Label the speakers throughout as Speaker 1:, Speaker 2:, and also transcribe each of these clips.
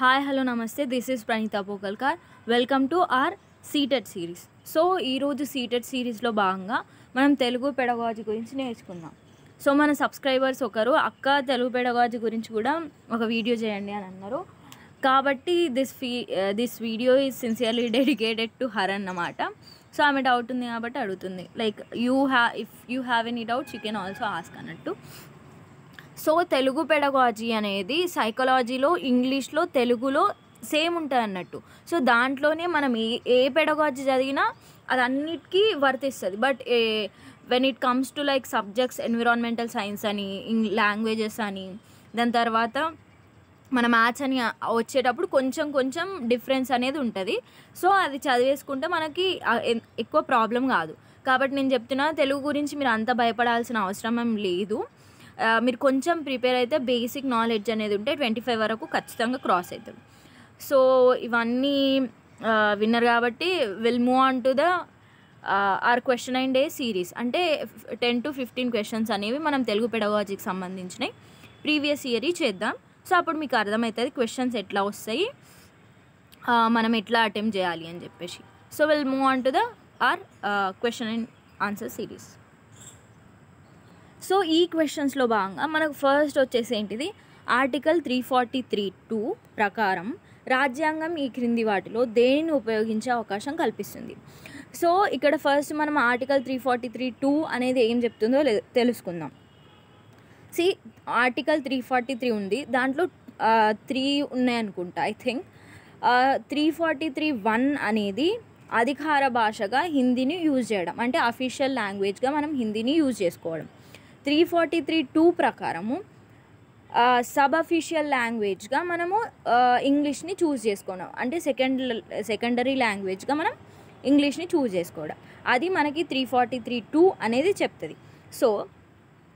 Speaker 1: hi hello నమస్తే this is Praneetha Pokalkar welcome to our CTET series so ఈరోజు CTET సిరీస్లో భాగంగా మనం తెలుగు పెడగాజీ గురించి నేర్చుకుందాం సో మన సబ్స్క్రైబర్స్ ఒకరు అక్క తెలుగు పెడగాజీ గురించి కూడా ఒక వీడియో చేయండి అని అన్నారు కాబట్టి దిస్ ఫీ this video is sincerely dedicated to her అన్నమాట సో ఆమె డౌట్ ఉంది కాబట్టి అడుగుతుంది లైక్ యూ హ్యా if you have any doubts you can also ask అన్నట్టు సో తెలుగు పెడగాజీ అనేది సైకాలజీలో ఇంగ్లీష్లో తెలుగులో సేమ్ ఉంటుంది అన్నట్టు సో దాంట్లోనే మనం ఏ ఏ పెడగాజీ చదివినా అది అన్నిటికీ వర్తిస్తుంది but a when it comes to like subjects environmental science అని లాంగ్వేజెస్ అని దాని తర్వాత మన మ్యాథ్స్ అని వచ్చేటప్పుడు కొంచెం కొంచెం డిఫరెన్స్ అనేది ఉంటుంది సో అది చదివేసుకుంటే మనకి ఎక్కువ ప్రాబ్లం కాదు కాబట్టి నేను చెప్తున్నా తెలుగు గురించి మీరు అంత భయపడాల్సిన అవసరం లేదు మీరు కొంచెం ప్రిపేర్ అయితే బేసిక్ నాలెడ్జ్ అనేది ఉంటే ట్వంటీ ఫైవ్ వరకు ఖచ్చితంగా క్రాస్ అవుతారు సో ఇవన్నీ విన్నారు కాబట్టి will move on to the our question and a series అంటే టెన్ టు ఫిఫ్టీన్ క్వశ్చన్స్ అనేవి మనం తెలుగు పెడగాజీకి సంబంధించినవి ప్రీవియస్ ఇయర్ చేద్దాం సో అప్పుడు మీకు అర్థమవుతుంది క్వశ్చన్స్ ఎట్లా వస్తాయి మనం ఎట్లా అటెంప్ట్ చేయాలి అని చెప్పేసి so will move on to the our question and answer series so ఈ క్వశ్చన్స్లో భాగంగా మనకు ఫస్ట్ వచ్చేసి ఏంటిది article three forty three two ప్రకారం రాజ్యాంగం ఈ క్రింది వాటిలో దేనిని ఉపయోగించే అవకాశం కల్పిస్తుంది సో ఇక్కడ ఫస్ట్ మనం article three forty three two అనేది ఏం చెప్తుందో తెలుసుకుందాం see article three forty three ఉంది దాంట్లో త్రీ ఉన్నాయనుకుంటా I think three forty three one అనేది అధికార భాషగా హిందీని యూజ్ చేయడం అంటే అఫీషియల్ లాంగ్వేజ్గా మనం హిందీని యూజ్ చేసుకోవడం త్రీ ఫార్టీ త్రీ టూ ప్రకారము సబ్ అఫీషియల్ లాంగ్వేజ్గా మనము ఇంగ్లీష్ని చూస్ చేసుకోవడం అంటే సెకండ్ సెకండరీ లాంగ్వేజ్గా మనం ఇంగ్లీష్ని చూస్ చేసుకోవడం అది మనకి త్రీ ఫార్టీ త్రీ టూ అనేది చెప్తుంది సో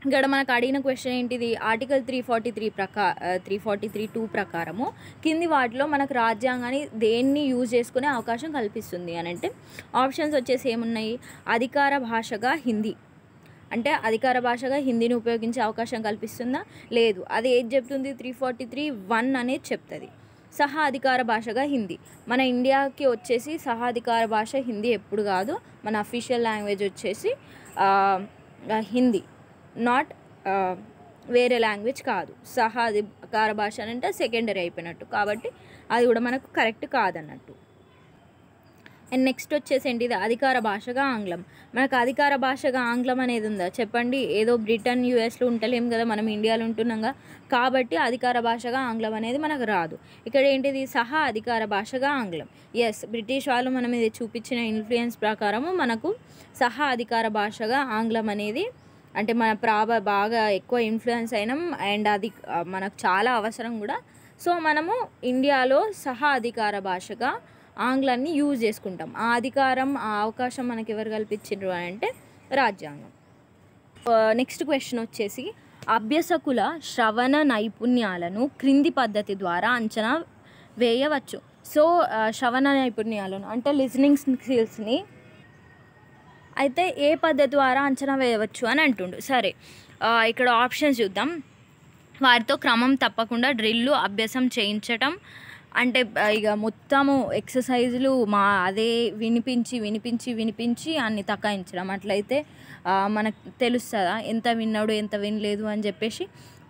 Speaker 1: ఇక్కడ మనకు అడిగిన క్వశ్చన్ ఏంటిది ఆర్టికల్ త్రీ ఫార్టీ త్రీ ప్రకా త్రీ ఫార్టీ త్రీ టూ ప్రకారము కింది వాటిలో మనకు రాజ్యాంగాన్ని దేన్ని యూజ్ చేసుకునే అవకాశం కల్పిస్తుంది అని అంటే ఆప్షన్స్ వచ్చేసి ఏమున్నాయి అధికార భాషగా హిందీ అంటే అధికార భాషగా హిందీని ఉపయోగించే అవకాశం కల్పిస్తుందా లేదు అది ఏది చెప్తుంది త్రీ ఫార్టీ త్రీ వన్ అనేది చెప్తుంది సహా అధికార భాషగా హిందీ మన ఇండియాకి వచ్చేసి సహా అధికార భాష హిందీ ఎప్పుడు కాదు మన అఫీషియల్ లాంగ్వేజ్ వచ్చేసి హిందీ నాట్ వేరే లాంగ్వేజ్ కాదు సహా అధికార భాష అని అంటే సెకండరీ అయిపోయినట్టు కాబట్టి అది కూడా మనకు కరెక్ట్ కాదన్నట్టు అండ్ నెక్స్ట్ వచ్చేసేంటి ఇది అధికార భాషగా ఆంగ్లం మనకు అధికార భాషగా ఆంగ్లం అనేది ఉందా చెప్పండి ఏదో బ్రిటన్ యూఎస్లో ఉంటలేం కదా మనం ఇండియాలో ఉంటున్నాం కాబట్టి అధికార భాషగా ఆంగ్లం అనేది మనకు రాదు ఇక్కడ ఏంటిది సహా అధికార భాషగా ఆంగ్లం ఎస్ బ్రిటిష్ వాళ్ళు మనం ఇది చూపించిన ఇన్ఫ్లుయెన్స్ ప్రకారము మనకు సహా అధికార భాషగా ఆంగ్లం అనేది అంటే మన ప్రాభ బాగా ఎక్కువ ఇన్ఫ్లుయెన్స్ అయినాం అండ్ అది మనకు చాలా అవసరం కూడా సో మనము ఇండియాలో సహా అధికార భాషగా ఆంగ్లాన్ని యూజ్ చేసుకుంటాం ఆ అధికారం ఆ అవకాశం మనకి ఎవరు కల్పించారు అంటే రాజ్యాంగం నెక్స్ట్ క్వశ్చన్ వచ్చేసి అభ్యసకుల శ్రవణ నైపుణ్యాలను క్రింది పద్ధతి ద్వారా అంచనా వేయవచ్చు సో శ్రవణ నైపుణ్యాలను అంటే లిజనింగ్ స్కిల్స్ని అయితే ఏ పద్ధతి ద్వారా అంచనా వేయవచ్చు అని అంటుండు సరే ఇక్కడ ఆప్షన్స్ చూద్దాం వారితో క్రమం తప్పకుండా డ్రిల్లు అభ్యాసం చేయించటం అంటే ఇక మొత్తము ఎక్సర్సైజులు మా అదే వినిపించి వినిపించి వినిపించి అన్ని తకాయించడం అట్లయితే మనకు తెలుస్తుందా ఎంత విన్నాడు ఎంత వినలేదు అని చెప్పేసి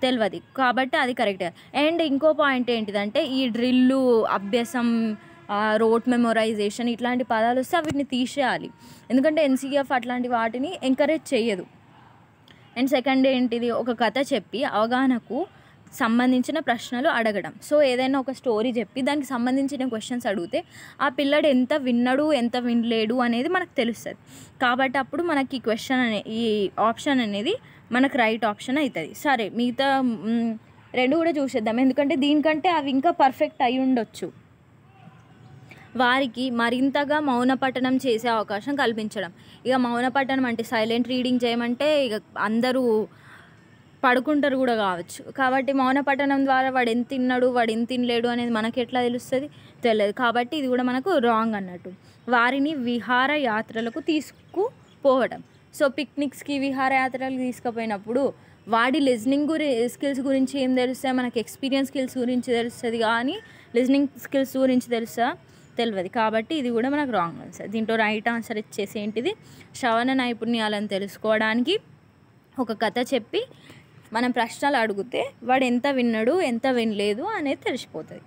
Speaker 1: తెలియదు కాబట్టి అది కరెక్ట్ అండ్ ఇంకో పాయింట్ ఏంటిదంటే ఈ డ్రిల్లు అభ్యాసం రోట్ మెమొరైజేషన్ ఇట్లాంటి పదాలు వస్తే వీటిని తీసేయాలి ఎందుకంటే ఎన్సీఎఫ్ అట్లాంటి వాటిని ఎంకరేజ్ చేయదు అండ్ సెకండ్ ఏంటిది ఒక కథ చెప్పి అవగాహనకు సంబంధించిన ప్రశ్నలు అడగడం సో ఏదైనా ఒక స్టోరీ చెప్పి దానికి సంబంధించిన క్వశ్చన్స్ అడిగితే ఆ పిల్లడు ఎంత విన్నాడు ఎంత వినలేడు అనేది మనకు తెలుస్తుంది కాబట్టి అప్పుడు మనకి ఈ క్వశ్చన్ అనే ఈ ఆప్షన్ అనేది మనకు రైట్ ఆప్షన్ అవుతుంది సరే మిగతా రెండు కూడా చూసేద్దాం ఎందుకంటే దీనికంటే అవి ఇంకా పర్ఫెక్ట్ అయి ఉండొచ్చు వారికి మరింతగా మౌన పఠనం చేసే అవకాశం కల్పించడం ఇక మౌన పఠనం అంటే సైలెంట్ రీడింగ్ చేయమంటే ఇక అందరూ పడుకుంటారు కూడా కావచ్చు కాబట్టి మౌన పట్టణం ద్వారా వాడు ఎంత తిన్నాడు వాడు ఎంత తినలేడు అనేది మనకి ఎట్లా తెలుస్తుంది తెలియదు కాబట్టి ఇది కూడా మనకు రాంగ్ అన్నట్టు వారిని విహార యాత్రలకు తీసుకుపోవడం సో పిక్నిక్స్కి విహారయాత్రలకు తీసుకుపోయినప్పుడు వాడి లిజనింగ్ గురి స్కిల్స్ గురించి ఏం తెలుస్తాయి మనకి ఎక్స్పీరియన్స్ స్కిల్స్ గురించి తెలుస్తుంది కానీ లిజనింగ్ స్కిల్స్ గురించి తెలుసా తెలియదు కాబట్టి ఇది కూడా మనకు రాంగ్ ఆన్సర్ దీంట్లో రైట్ ఆన్సర్ ఇచ్చేసి ఏంటిది శ్రవణ నైపుణ్యాలను తెలుసుకోవడానికి ఒక కథ చెప్పి మనం ప్రశ్నలు అడిగితే వాడు ఎంత విన్నాడు ఎంత వినలేదు అనేది తెలిసిపోతుంది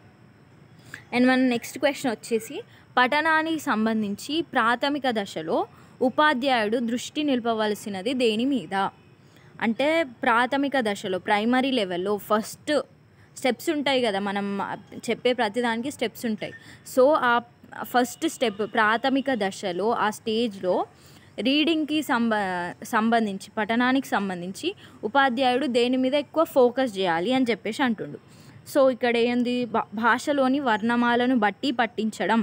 Speaker 1: అండ్ మన నెక్స్ట్ క్వశ్చన్ వచ్చేసి పఠనానికి సంబంధించి ప్రాథమిక దశలో ఉపాధ్యాయుడు దృష్టి నిలపవలసినది దేని మీద అంటే ప్రాథమిక దశలో ప్రైమరీ లెవెల్లో ఫస్ట్ స్టెప్స్ ఉంటాయి కదా మనం చెప్పే ప్రతిదానికి స్టెప్స్ ఉంటాయి సో ఆ ఫస్ట్ స్టెప్ ప్రాథమిక దశలో ఆ స్టేజ్లో రీడింగ్కి సంబ సంబంధించి పఠనానికి సంబంధించి ఉపాధ్యాయుడు దేని మీద ఎక్కువ ఫోకస్ చేయాలి అని చెప్పేసి అంటుండు సో ఇక్కడ ఏంది భాషలోని వర్ణమాలను బట్టి పట్టించడం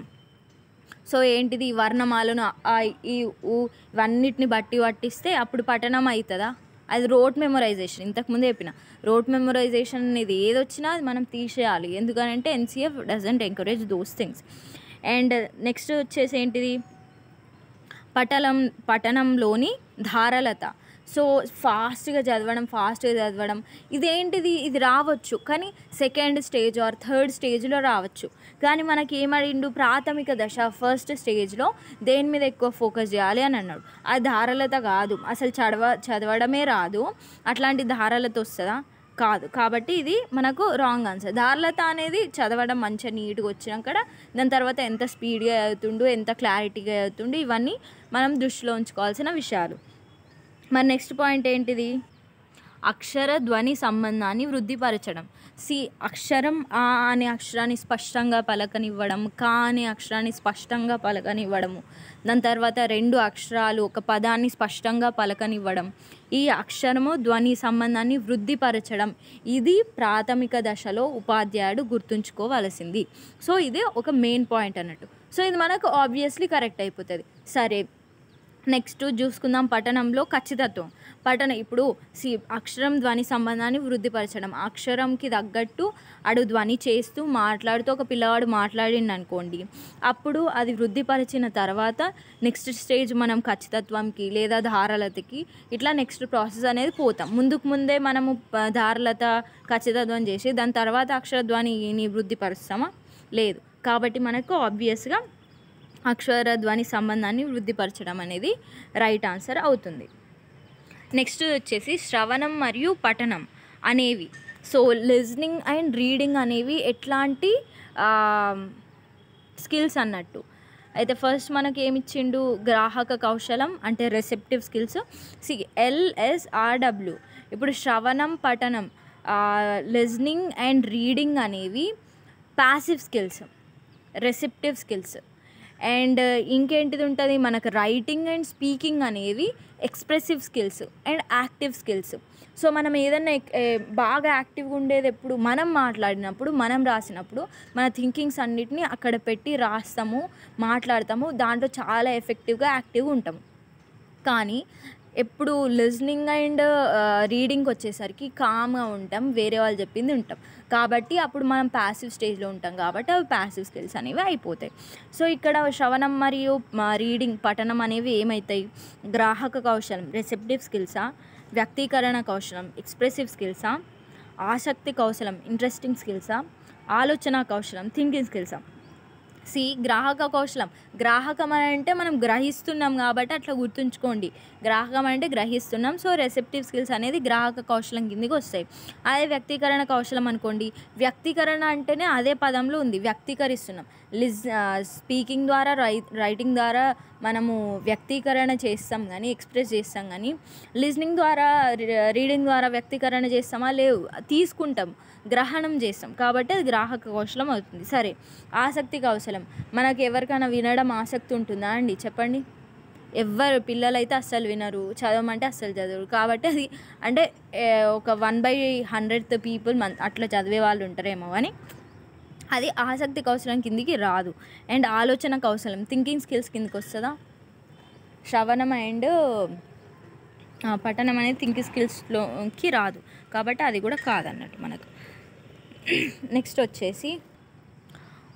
Speaker 1: సో ఏంటిది వర్ణమాలను ఈ ఊ ఇవన్నిటిని బట్టి పట్టిస్తే అప్పుడు పఠనం అవుతుందా అది రోట్ మెమొరైజేషన్ ఇంతకుముందు చెప్పిన రోట్ మెమొరైజేషన్ అనేది ఏది వచ్చినా అది మనం తీసేయాలి అంటే NCF doesn't encourage those things and next వచ్చేసి ఏంటిది పటలం పఠనంలోని ధారలత సో ఫాస్ట్గా చదవడం ఫాస్ట్గా చదవడం ఇదేంటిది ఇది రావచ్చు కానీ సెకండ్ స్టేజ్ ఆర్ థర్డ్ స్టేజ్లో రావచ్చు కానీ మనకి ఏమడిండు ప్రాథమిక దశ ఫస్ట్ స్టేజ్లో దేని మీద ఎక్కువ ఫోకస్ చేయాలి అని అన్నాడు ఆ ధారలత కాదు అసలు చదవ చదవడమే రాదు అట్లాంటి ధారలత వస్తుందా కాదు కాబట్టి ఇది మనకు రాంగ్ ఆన్సర్ దార్లత అనేది చదవడం మంచిగా నీట్గా వచ్చినాక దాని తర్వాత ఎంత స్పీడ్గా అవుతుండు ఎంత క్లారిటీగా అవుతుండు ఇవన్నీ మనం దృష్టిలో ఉంచుకోవాల్సిన విషయాలు మరి నెక్స్ట్ పాయింట్ ఏంటిది అక్షర ధ్వని సంబంధాన్ని వృద్ధిపరచడం సి అక్షరం ఆ అనే అక్షరాన్ని స్పష్టంగా పలకనివ్వడం కా అనే అక్షరాన్ని స్పష్టంగా పలకనివ్వడము దాని తర్వాత రెండు అక్షరాలు ఒక పదాన్ని స్పష్టంగా పలకనివ్వడం ఈ అక్షరము ధ్వని సంబంధాన్ని వృద్ధిపరచడం ఇది ప్రాథమిక దశలో ఉపాధ్యాయుడు గుర్తుంచుకోవలసింది సో ఇది ఒక మెయిన్ పాయింట్ అన్నట్టు సో ఇది మనకు ఆబ్వియస్లీ కరెక్ట్ అయిపోతుంది సరే నెక్స్ట్ చూసుకుందాం పఠనంలో ఖచ్చితత్వం పఠనం ఇప్పుడు సి అక్షరం ధ్వని సంబంధాన్ని వృద్ధిపరచడం అక్షరంకి తగ్గట్టు అడు ధ్వని చేస్తూ మాట్లాడుతూ ఒక పిల్లవాడు మాట్లాడింది అనుకోండి అప్పుడు అది వృద్ధిపరిచిన తర్వాత నెక్స్ట్ స్టేజ్ మనం ఖచ్చితత్వంకి లేదా ధారలతకి ఇట్లా నెక్స్ట్ ప్రాసెస్ అనేది పోతాం ముందుకు ముందే మనము ధారలత ఖచ్చితత్వం చేసి దాని తర్వాత అక్షరధ్వనిని వృద్ధిపరుస్తామా లేదు కాబట్టి మనకు ఆబ్వియస్గా అక్షర ధ్వని సంబంధాన్ని వృద్ధిపరచడం అనేది రైట్ ఆన్సర్ అవుతుంది నెక్స్ట్ వచ్చేసి శ్రవణం మరియు పఠనం అనేవి సో లిజనింగ్ అండ్ రీడింగ్ అనేవి ఎట్లాంటి స్కిల్స్ అన్నట్టు అయితే ఫస్ట్ మనకి ఏమిచ్చిండు గ్రాహక కౌశలం అంటే రెసెప్టివ్ స్కిల్స్ సి ఎల్ఎస్ఆర్డబ్ల్యూ ఇప్పుడు శ్రవణం పఠనం లిజనింగ్ అండ్ రీడింగ్ అనేవి passive skills receptive skills and uh, ఇంకేంటిది ఉంటుంది మనకు రైటింగ్ అండ్ స్పీకింగ్ అనేది expressive skills and active skills so మనం ఏదన్నా బాగా యాక్టివ్గా ఉండేది ఎప్పుడు మనం మాట్లాడినప్పుడు మనం రాసినప్పుడు మన థింకింగ్స్ అన్నిటిని అక్కడ పెట్టి రాస్తాము మాట్లాడతాము దాంట్లో చాలా ఎఫెక్టివ్గా యాక్టివ్గా ఉంటాము కానీ ఎప్పుడు లిజనింగ్ అండ్ రీడింగ్కి వచ్చేసరికి కామ్గా ఉంటాం వేరే వాళ్ళు చెప్పింది ఉంటాం కాబట్టి అప్పుడు మనం ప్యాసివ్ స్టేజ్లో ఉంటాం కాబట్టి అవి ప్యాసివ్ స్కిల్స్ అనేవి అయిపోతాయి సో ఇక్కడ శ్రవణం మరియు రీడింగ్ పఠనం అనేవి ఏమవుతాయి గ్రాహక కౌశలం రిసెప్టివ్ స్కిల్సా వ్యక్తీకరణ కౌశలం ఎక్స్ప్రెసివ్ స్కిల్సా ఆసక్తి కౌశలం ఇంట్రెస్టింగ్ స్కిల్సా ఆలోచన కౌశలం థింకింగ్ స్కిల్సా సి గ్రాహక కౌశలం గ్రాహకం అని అంటే మనం గ్రహిస్తున్నాం కాబట్టి అట్లా గుర్తుంచుకోండి గ్రాహకం అంటే గ్రహిస్తున్నాం సో రెసెప్టివ్ స్కిల్స్ అనేది గ్రాహక కౌశలం కిందికి వస్తాయి అదే వ్యక్తీకరణ కౌశలం అనుకోండి వ్యక్తీకరణ అంటేనే అదే పదంలో ఉంది వ్యక్తీకరిస్తున్నాం లిజ్ స్పీకింగ్ ద్వారా రై రైటింగ్ ద్వారా మనము వ్యక్తీకరణ చేస్తాం కానీ ఎక్స్ప్రెస్ చేస్తాం కానీ లిజనింగ్ ద్వారా రీడింగ్ ద్వారా వ్యక్తీకరణ చేస్తామా లేవు తీసుకుంటాం గ్రహణం చేస్తాం కాబట్టి అది గ్రాహక కౌశలం అవుతుంది సరే ఆసక్తి కౌశలం మనకు ఎవరికైనా వినడం ఆసక్తి ఉంటుందా అండి చెప్పండి ఎవరు పిల్లలైతే అస్సలు వినరు చదవమంటే అస్సలు చదవరు కాబట్టి అది అంటే ఒక వన్ బై హండ్రెడ్ పీపుల్ మన అట్లా చదివే వాళ్ళు ఉంటారేమో అని అది ఆసక్తి కౌశలం కిందికి రాదు అండ్ ఆలోచన కౌశలం థింకింగ్ స్కిల్స్ కిందకి వస్తుందా శ్రవణం అండ్ పఠనం అనేది థింకింగ్ స్కిల్స్లోకి రాదు కాబట్టి అది కూడా కాదన్నట్టు మనకు నెక్స్ట్ వచ్చేసి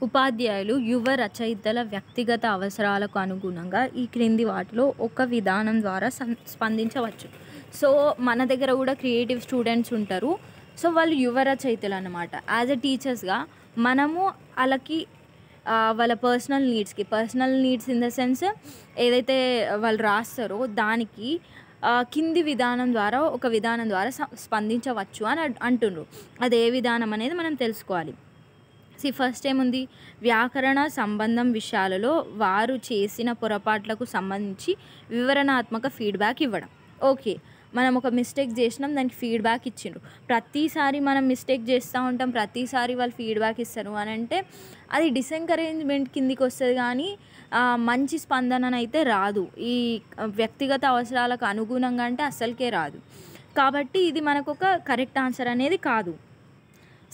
Speaker 1: ఉపాధ్యాయులు యువ రచయితల వ్యక్తిగత అవసరాలకు అనుగుణంగా ఈ క్రింది వాటిలో ఒక విధానం ద్వారా స్పందించవచ్చు సో మన దగ్గర కూడా క్రియేటివ్ స్టూడెంట్స్ ఉంటారు సో వాళ్ళు యువ రచయితలు అనమాట యాజ్ ఎ టీచర్స్గా మనము వాళ్ళకి వాళ్ళ పర్సనల్ నీడ్స్కి personal needs in the sense ఏదైతే వాళ్ళు రాస్తారో దానికి కింది విధానం ద్వారా ఒక విధానం ద్వారా స్పందించవచ్చు అని అంటుండ్రు అది ఏ విధానం అనేది మనం తెలుసుకోవాలి సి ఫస్ట్ ఏముంది వ్యాకరణ సంబంధం విషయాలలో వారు చేసిన పొరపాట్లకు సంబంధించి వివరణాత్మక ఫీడ్బ్యాక్ ఇవ్వడం ఓకే మనం ఒక మిస్టేక్ చేసినాం దానికి ఫీడ్బ్యాక్ ఇచ్చిండ్రు ప్రతిసారి మనం మిస్టేక్ చేస్తూ ఉంటాం ప్రతిసారి వాళ్ళు ఫీడ్బ్యాక్ ఇస్తారు అని అంటే అది డిసెంకరేజ్మెంట్ కిందికి వస్తుంది కానీ మంచి స్పందన అయితే రాదు ఈ వ్యక్తిగత అవసరాలకు అనుగుణంగా అంటే అసలుకే రాదు కాబట్టి ఇది మనకు ఒక కరెక్ట్ ఆన్సర్ అనేది కాదు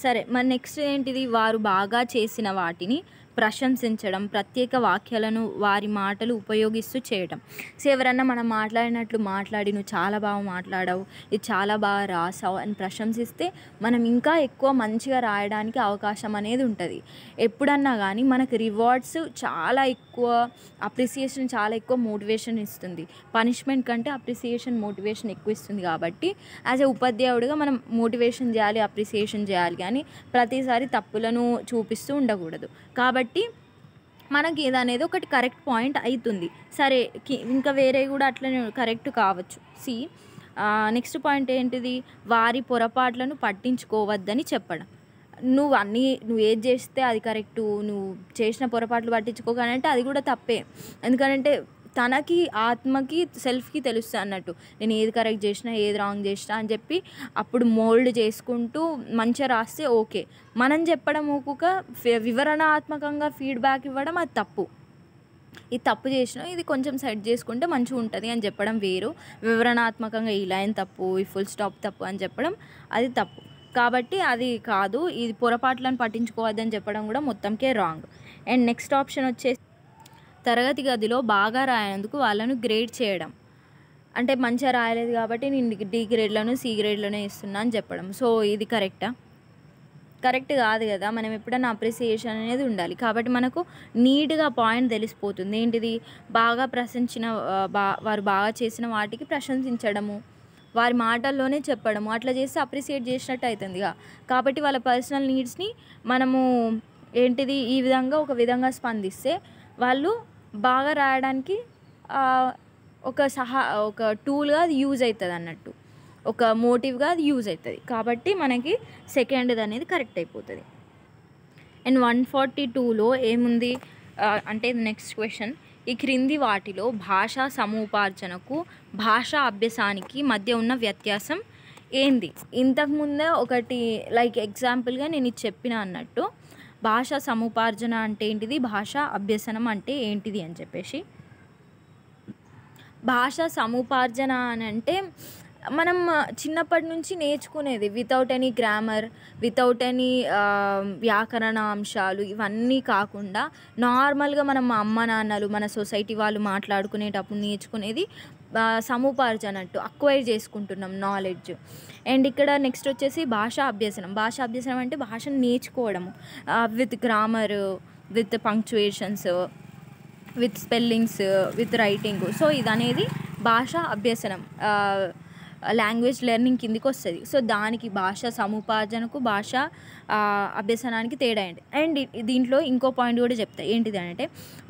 Speaker 1: సరే మరి నెక్స్ట్ ఏంటిది వారు బాగా చేసిన వాటిని ప్రశంసించడం ప్రత్యేక వాక్యాలను వారి మాటలు ఉపయోగిస్తూ చేయడం సో ఎవరన్నా మనం మాట్లాడినట్లు మాట్లాడి నువ్వు చాలా బాగా మాట్లాడావు ఇది చాలా బాగా రాసావు అని ప్రశంసిస్తే మనం ఇంకా ఎక్కువ మంచిగా రాయడానికి అవకాశం అనేది ఉంటుంది ఎప్పుడన్నా కానీ మనకు రివార్డ్స్ చాలా ఎక్కువ అప్రిసియేషన్ చాలా ఎక్కువ మోటివేషన్ ఇస్తుంది పనిష్మెంట్ కంటే అప్రిసియేషన్ మోటివేషన్ ఎక్కువ ఇస్తుంది కాబట్టి యాజ్ ఏ ఉపాధ్యాయుడిగా మనం మోటివేషన్ చేయాలి అప్రిసియేషన్ చేయాలి కానీ ప్రతిసారి తప్పులను చూపిస్తూ ఉండకూడదు కాబట్టి కాబట్టి మనకి ఇది అనేది ఒకటి కరెక్ట్ పాయింట్ అవుతుంది సరే ఇంకా వేరే కూడా అట్లనే కరెక్ట్ కావచ్చు సి నెక్స్ట్ పాయింట్ ఏంటిది వారి పొరపాట్లను పట్టించుకోవద్దని చెప్పడం నువ్వు అన్నీ నువ్వు ఏది చేస్తే అది కరెక్టు నువ్వు చేసిన పొరపాట్లు పట్టించుకోగానంటే అది కూడా తప్పే ఎందుకంటే తనకి ఆత్మకి సెల్ఫ్కి తెలుస్తుంది అన్నట్టు నేను ఏది కరెక్ట్ చేసినా ఏది రాంగ్ చేసినా అని చెప్పి అప్పుడు మోల్డ్ చేసుకుంటూ మంచిగా రాస్తే ఓకే మనం చెప్పడం ఒక్కొక్క వివరణాత్మకంగా ఫీడ్బ్యాక్ ఇవ్వడం అది తప్పు ఇది తప్పు చేసినా ఇది కొంచెం సెట్ చేసుకుంటే మంచిగా ఉంటుంది అని చెప్పడం వేరు వివరణాత్మకంగా ఈ లైన్ తప్పు ఈ ఫుల్ స్టాప్ తప్పు అని చెప్పడం అది తప్పు కాబట్టి అది కాదు ఇది పొరపాట్లను పట్టించుకోవద్దని చెప్పడం కూడా మొత్తంకే రాంగ్ అండ్ నెక్స్ట్ ఆప్షన్ వచ్చేసి తరగతి గదిలో బాగా రాయనందుకు వాళ్ళను గ్రేడ్ చేయడం అంటే మంచిగా రాయలేదు కాబట్టి నేను డి గ్రేడ్లను సి గ్రేడ్లోనే ఇస్తున్నా అని చెప్పడం సో ఇది కరెక్టా కరెక్ట్ కాదు కదా మనం ఎప్పుడైనా అప్రిసియేషన్ అనేది ఉండాలి కాబట్టి మనకు నీట్గా పాయింట్ తెలిసిపోతుంది ఏంటిది బాగా ప్రశంసిన బా వారు బాగా చేసిన వాటికి ప్రశంసించడము వారి మాటల్లోనే చెప్పడము అట్లా చేస్తే అప్రిసియేట్ చేసినట్టు అవుతుందిగా కాబట్టి వాళ్ళ పర్సనల్ నీడ్స్ని మనము ఏంటిది ఈ విధంగా ఒక విధంగా స్పందిస్తే వాళ్ళు బాగా రాయడానికి ఒక సహా ఒక టూల్గా అది యూజ్ అవుతుంది అన్నట్టు ఒక మోటివ్గా అది యూజ్ అవుతుంది కాబట్టి మనకి సెకండ్ది అనేది కరెక్ట్ అయిపోతుంది అండ్ వన్ ఫార్టీ టూలో ఏముంది అంటే నెక్స్ట్ క్వశ్చన్ ఈ క్రింది వాటిలో భాషా సముపార్జనకు భాషా అభ్యాసానికి మధ్య ఉన్న వ్యత్యాసం ఏంది ఇంతకుముందే ఒకటి లైక్ ఎగ్జాంపుల్గా నేను ఇది చెప్పిన అన్నట్టు భాష సముపార్జన అంటే ఏంటిది భాష అభ్యసనం అంటే ఏంటిది అని చెప్పేసి భాష సముపార్జన అని అంటే మనం చిన్నప్పటి నుంచి నేర్చుకునేది without any grammar without any వ్యాకరణ అంశాలు ఇవన్నీ కాకుండా నార్మల్గా మనం మా అమ్మ నాన్నలు మన సొసైటీ వాళ్ళు మాట్లాడుకునేటప్పుడు నేర్చుకునేది సముపార్జనట్టు అక్వైర్ చేసుకుంటున్నాం నాలెడ్జ్ అండ్ ఇక్కడ నెక్స్ట్ వచ్చేసి భాషా అభ్యసనం భాషా అభ్యసనం అంటే భాషను నేర్చుకోవడము with grammar with punctuations with spellings with writing so ఇది అనేది భాషా అభ్యసనం లాంగ్వేజ్ లెర్నింగ్ కిందికి వస్తుంది సో దానికి భాష సముపార్జనకు భాష అభ్యసనానికి తేడా ఏంటి అండ్ దీంట్లో ఇంకో పాయింట్ కూడా చెప్తాయి ఏంటిది అంటే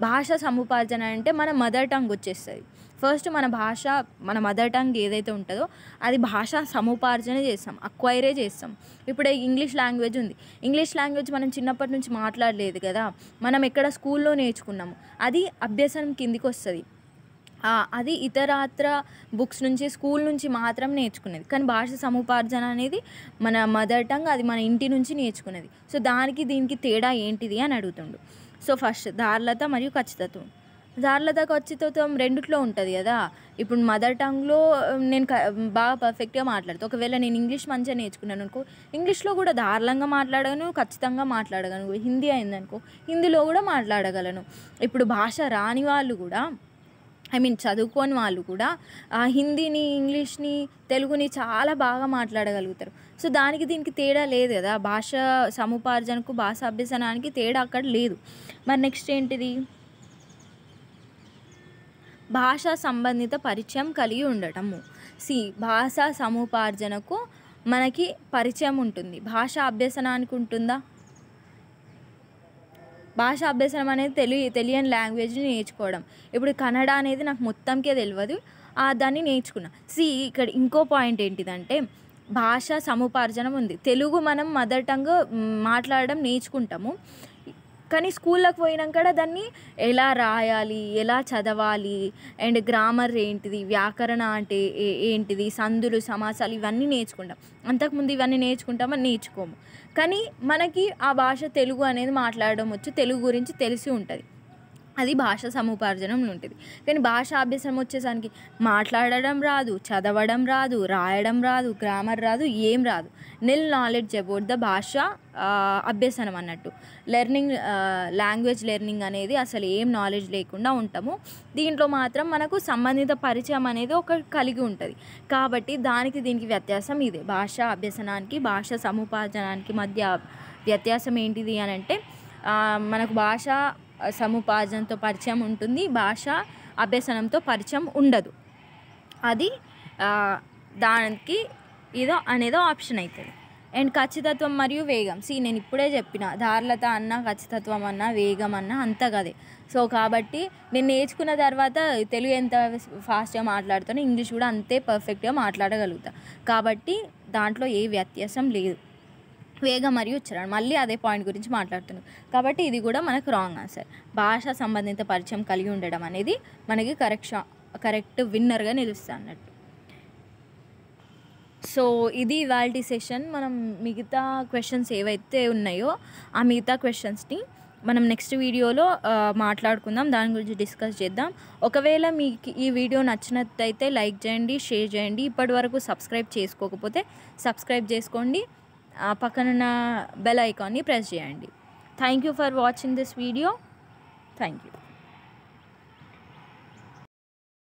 Speaker 1: భాష సముపార్జన అంటే మన మదర్ టంగ్ వచ్చేస్తుంది ఫస్ట్ మన భాష మన మదర్ టంగ్ ఏదైతే ఉంటుందో అది భాష సముపార్జన చేస్తాం అక్వైరే చేస్తాం ఇప్పుడు ఇంగ్లీష్ లాంగ్వేజ్ ఉంది ఇంగ్లీష్ లాంగ్వేజ్ మనం చిన్నప్పటి నుంచి మాట్లాడలేదు కదా మనం ఎక్కడ స్కూల్లో నేర్చుకున్నాము అది అభ్యసనం కిందికి వస్తుంది అది ఇతరాత్ర బుక్స్ నుంచి స్కూల్ నుంచి మాత్రం నేర్చుకునేది కానీ భాష సముపార్జన అనేది మన మదర్ టంగ్ అది మన ఇంటి నుంచి నేర్చుకునేది సో దానికి దీనికి తేడా ఏంటిది అని అడుగుతుండు సో ఫస్ట్ దారులత మరియు ఖచ్చితత్వం దారిలో దాకా వచ్చితత్వం రెండుట్లో ఉంటుంది కదా ఇప్పుడు మదర్ టంగ్లో నేను బాగా పర్ఫెక్ట్గా మాట్లాడతాను ఒకవేళ నేను ఇంగ్లీష్ మంచిగా నేర్చుకున్నాను అనుకో ఇంగ్లీష్లో కూడా దారుణంగా మాట్లాడగను ఖచ్చితంగా మాట్లాడగలను హిందీ అయిందనుకో హిందీలో కూడా మాట్లాడగలను ఇప్పుడు భాష రాని వాళ్ళు కూడా ఐ మీన్ చదువుకోని వాళ్ళు కూడా ఆ హిందీని ఇంగ్లీష్ని తెలుగుని చాలా బాగా మాట్లాడగలుగుతారు సో దానికి దీనికి తేడా లేదు కదా భాష సముపార్జనకు భాష అభ్యసనానికి తేడా అక్కడ లేదు మరి నెక్స్ట్ ఏంటిది భాషా సంబంధిత పరిచయం కలిగి ఉండటము సి భాషా సముపార్జనకు మనకి పరిచయం ఉంటుంది భాష అభ్యసనానికి ఉంటుందా భాష అభ్యసనం అనేది తెలియ తెలియని లాంగ్వేజ్ని నేర్చుకోవడం ఇప్పుడు కన్నడ అనేది నాకు మొత్తంకే తెలియదు దాన్ని నేర్చుకున్నా సి ఇక్కడ ఇంకో పాయింట్ ఏంటిదంటే భాష సముపార్జనం ఉంది తెలుగు మనం మదర్ టంగ్ మాట్లాడడం నేర్చుకుంటాము కానీ స్కూల్లోకి పోయినాక దాన్ని ఎలా రాయాలి ఎలా చదవాలి అండ్ గ్రామర్ ఏంటిది వ్యాకరణ అంటే ఏంటిది సందులు సమాసాలు ఇవన్నీ నేర్చుకుంటాం అంతకుముందు ఇవన్నీ నేర్చుకుంటామని నేర్చుకోము కానీ మనకి ఆ భాష తెలుగు అనేది మాట్లాడడం వచ్చు తెలుగు గురించి తెలిసి ఉంటుంది అది భాష సముపార్జనం ఉంటుంది కానీ భాష అభ్యాసం వచ్చేసరికి మాట్లాడడం రాదు చదవడం రాదు రాయడం రాదు గ్రామర్ రాదు ఏం రాదు నిల్ నాలెడ్జ్ అబౌట్ ద భాష అభ్యసనం అన్నట్టు లెర్నింగ్ లాంగ్వేజ్ లెర్నింగ్ అనేది అసలు ఏం నాలెడ్జ్ లేకుండా ఉంటాము దీంట్లో మాత్రం మనకు సంబంధిత పరిచయం అనేది ఒక కలిగి ఉంటుంది కాబట్టి దానికి దీనికి వ్యత్యాసం ఇదే భాష అభ్యసనానికి భాష సముపార్జనానికి మధ్య వ్యత్యాసం ఏంటిది అని అంటే మనకు భాష సముపార్జనతో పరిచయం ఉంటుంది భాష అభ్యసనంతో పరిచయం ఉండదు అది దానికి ఇదో అనేదో ఆప్షన్ అవుతుంది అండ్ ఖచ్చితత్వం మరియు వేగం సీ నేను ఇప్పుడే చెప్పిన ధారలత అన్న ఖచ్చితత్వం అన్న వేగం అన్న అంత కదే సో కాబట్టి నేను నేర్చుకున్న తర్వాత తెలుగు ఎంత ఫాస్ట్గా మాట్లాడుతానో ఇంగ్లీష్ కూడా అంతే పర్ఫెక్ట్గా మాట్లాడగలుగుతా కాబట్టి దాంట్లో ఏ వ్యత్యాసం లేదు వేగ మరియు ఉచ్చారణ మళ్ళీ అదే పాయింట్ గురించి మాట్లాడుతున్నాం కాబట్టి ఇది కూడా మనకు రాంగ్ ఆన్సర్ భాష సంబంధిత పరిచయం కలిగి ఉండడం అనేది మనకి కరెక్ట్ కరెక్ట్ విన్నర్గా నిలుస్తా అన్నట్టు సో ఇది ఇవాల్టీ సెషన్ మనం మిగతా క్వశ్చన్స్ ఏవైతే ఉన్నాయో ఆ మిగతా క్వశ్చన్స్ని మనం నెక్స్ట్ వీడియోలో మాట్లాడుకుందాం దాని గురించి డిస్కస్ చేద్దాం ఒకవేళ మీకు ఈ వీడియో నచ్చినట్టయితే లైక్ చేయండి షేర్ చేయండి ఇప్పటి వరకు సబ్స్క్రైబ్ చేసుకోకపోతే సబ్స్క్రైబ్ చేసుకోండి పక్కనున్న బెల్ ఐకాన్ని ప్రెస్ చేయండి thank you for watching this video thank you